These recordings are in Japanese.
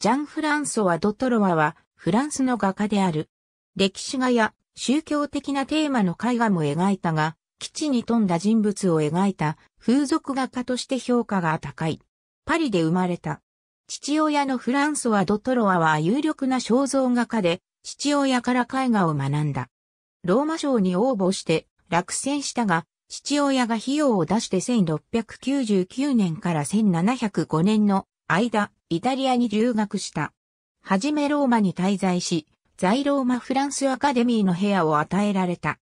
ジャン・フランソワ・ドトロワは、フランスの画家である。歴史画や宗教的なテーマの絵画も描いたが、基地に富んだ人物を描いた風俗画家として評価が高い。パリで生まれた。父親のフランソワ・ドトロワは有力な肖像画家で、父親から絵画を学んだ。ローマ賞に応募して落選したが、父親が費用を出して1699年から1705年の間、イタリアに留学した。はじめローマに滞在し、在ローマフランスアカデミーの部屋を与えられた。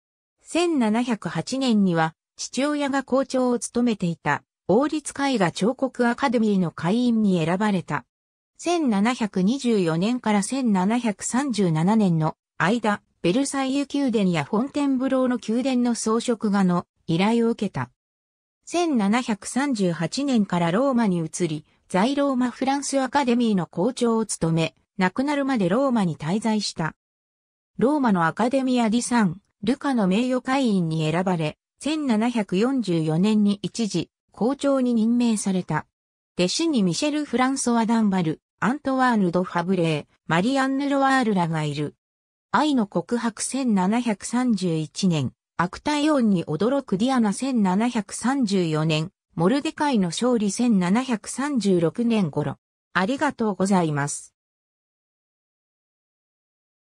1708年には、父親が校長を務めていた、王立絵画彫刻アカデミーの会員に選ばれた。1724年から1737年の間、ベルサイユ宮殿やフォンテンブローの宮殿の装飾画の依頼を受けた。1738年からローマに移り、在ローマフランスアカデミーの校長を務め、亡くなるまでローマに滞在した。ローマのアカデミア・ディ・サン・ルカの名誉会員に選ばれ、1744年に一時、校長に任命された。弟子にミシェル・フランソワ・ダンバル、アントワーヌ・ド・ファブレー、マリアンヌ・ロワールらがいる。愛の告白1731年、悪態音に驚くディアナ1734年、モルデカイの勝利1736年頃。ありがとうございます。